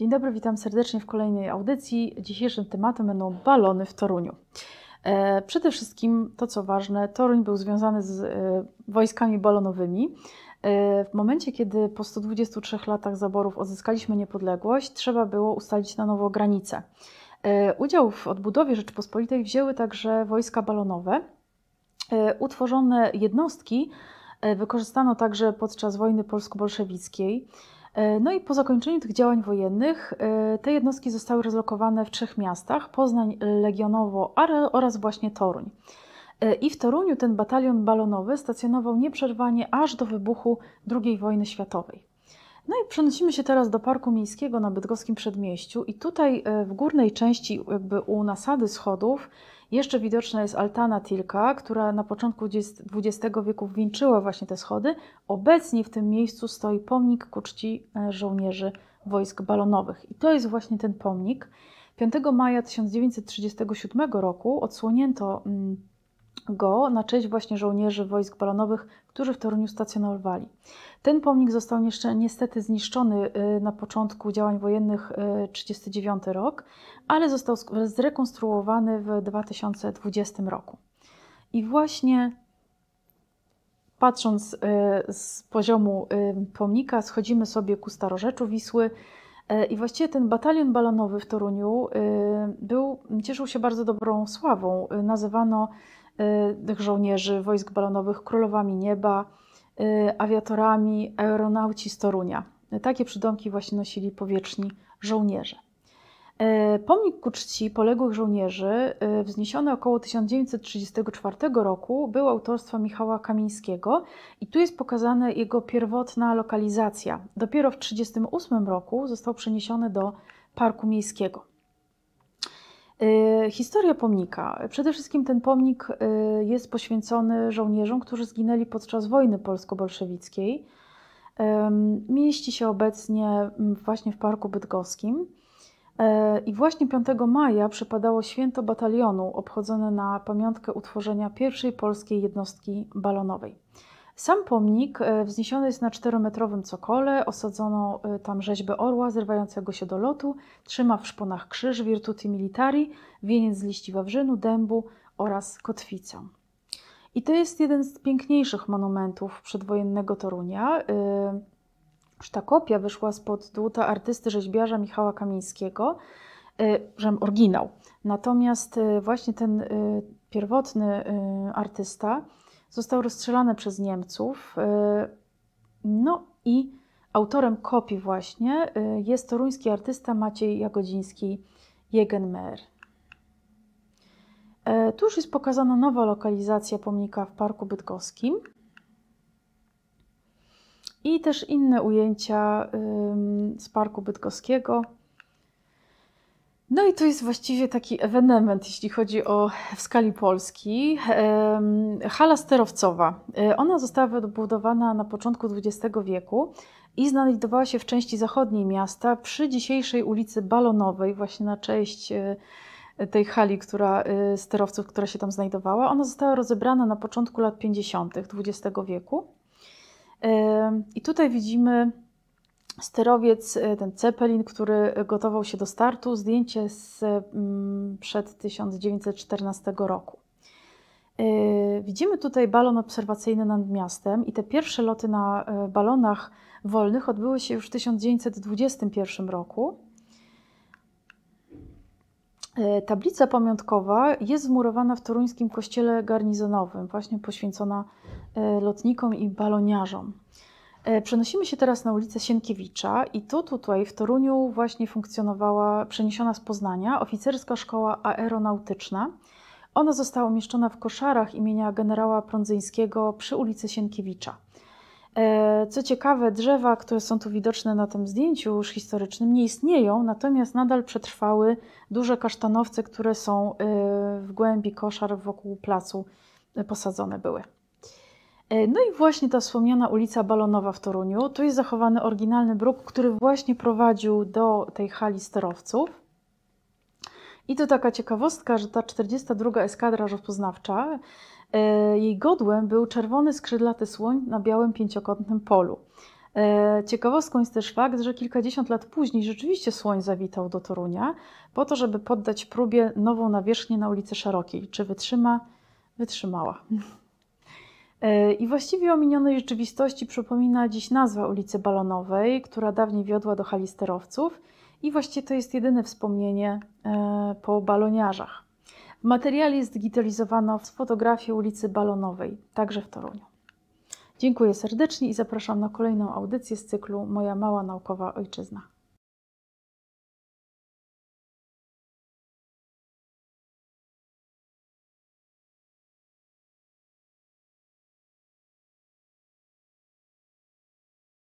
Dzień dobry, witam serdecznie w kolejnej audycji. Dzisiejszym tematem będą balony w Toruniu. E, przede wszystkim to, co ważne, Toruń był związany z e, wojskami balonowymi. E, w momencie, kiedy po 123 latach zaborów odzyskaliśmy niepodległość, trzeba było ustalić na nowo granice. Udział w odbudowie Rzeczypospolitej wzięły także wojska balonowe. Utworzone jednostki wykorzystano także podczas wojny polsko-bolszewickiej. E, no i po zakończeniu tych działań wojennych e, te jednostki zostały rozlokowane w trzech miastach: Poznań, Legionowo oraz właśnie Toruń. E, I w Toruniu ten batalion balonowy stacjonował nieprzerwanie aż do wybuchu II wojny światowej. No i przenosimy się teraz do Parku Miejskiego na Bydgoskim Przedmieściu i tutaj w górnej części jakby u nasady schodów jeszcze widoczna jest altana Tilka, która na początku XX wieku wieńczyła właśnie te schody. Obecnie w tym miejscu stoi pomnik ku czci e, żołnierzy wojsk balonowych. I to jest właśnie ten pomnik. 5 maja 1937 roku odsłonięto mm, go na cześć właśnie żołnierzy wojsk balonowych, którzy w Toruniu stacjonowali. Ten pomnik został niestety zniszczony y, na początku działań wojennych 1939 y, rok, ale został zrekonstruowany w 2020 roku. I właśnie patrząc y, z poziomu pomnika, schodzimy sobie ku starorzeczu Wisły. I właściwie ten batalion balonowy w Toruniu był, cieszył się bardzo dobrą sławą. Nazywano tych żołnierzy wojsk balonowych królowami nieba, y, awiatorami, aeronauci z Torunia. Takie przydomki właśnie nosili powietrzni żołnierze. Y, pomnik ku czci poległych żołnierzy, y, wzniesiony około 1934 roku, był autorstwa Michała Kamińskiego i tu jest pokazana jego pierwotna lokalizacja. Dopiero w 1938 roku został przeniesiony do Parku Miejskiego. Y, historia pomnika. Przede wszystkim ten pomnik y, jest poświęcony żołnierzom, którzy zginęli podczas wojny polsko-bolszewickiej. Mieści się obecnie mm, właśnie w Parku Bydgoskim. E, I właśnie 5 maja przypadało święto batalionu obchodzone na pamiątkę utworzenia pierwszej polskiej jednostki balonowej. Sam pomnik e, wzniesiony jest na czterometrowym cokole, osadzono e, tam rzeźbę orła zrywającego się do lotu, trzyma w szponach krzyż Virtuti Militari, wieniec z liści wawrzynu, dębu oraz kotwicę. I to jest jeden z piękniejszych monumentów przedwojennego Torunia. Sztakopia e, wyszła spod dłuta artysty rzeźbiarza Michała Kamińskiego, że oryginał. Natomiast właśnie ten pierwotny artysta Został rozstrzelany przez Niemców. Y, no i autorem kopii właśnie y, jest toruński artysta Maciej Jagodziński Jegenmer. E, tu już jest pokazana nowa lokalizacja pomnika w Parku Bydgoskim. I też inne ujęcia z Parku Bydgoskiego. No i to jest właściwie taki ewenement, jeśli chodzi o w skali Polski. Hala sterowcowa. E, ona została wybudowana na początku XX wieku i znajdowała się w części zachodniej miasta przy dzisiejszej ulicy Balonowej, właśnie na część e, tej hali, która, e, sterowców, która się tam znajdowała. Ona została rozebrana na początku lat 50. XX wieku. I tutaj widzimy sterowiec, e, ten Zeppelin, który gotował się do startu, zdjęcie z mm, przed 1914 roku. E, widzimy tutaj balon obserwacyjny nad miastem i te pierwsze loty na e, balonach wolnych odbyły się już w 1921 roku. Tablica pamiątkowa jest wmurowana w toruńskim kościele garnizonowym, właśnie poświęcona lotnikom i baloniarzom. E, przenosimy się teraz na ulicę Sienkiewicza i tu tutaj w Toruniu właśnie funkcjonowała przeniesiona z Poznania oficerska szkoła aeronautyczna. Ona została umieszczona w koszarach imienia generała Prądzyńskiego przy ulicy Sienkiewicza. E, co ciekawe, drzewa, które są tu widoczne na tym zdjęciu już historycznym, nie istnieją, natomiast nadal przetrwały duże kasztanowce, które są e, w głębi koszar wokół placu posadzone były. E, no i właśnie ta wspomniana ulica Balonowa w Toruniu, tu jest zachowany oryginalny bruk, który właśnie prowadził do tej hali sterowców. I to taka ciekawostka, że ta 42. Eskadra Rozpoznawcza, e, jej godłem był czerwony skrzydlaty słoń na białym pięciokątnym polu. E, ciekawostką jest też fakt, że kilkadziesiąt lat później rzeczywiście słoń zawitał do Torunia po to, żeby poddać próbie nową nawierzchnię na ulicy Szerokiej. Czy wytrzyma? Wytrzymała. E, I właściwie o minionej rzeczywistości przypomina dziś nazwa ulicy Balonowej, która dawniej wiodła do sterowców i właściwie to jest jedyne wspomnienie e, po baloniarzach. W materiale zdigitalizowano fotografię ulicy Balonowej, także w Toruniu. Dziękuję serdecznie i zapraszam na kolejną audycję z cyklu Moja mała naukowa ojczyzna.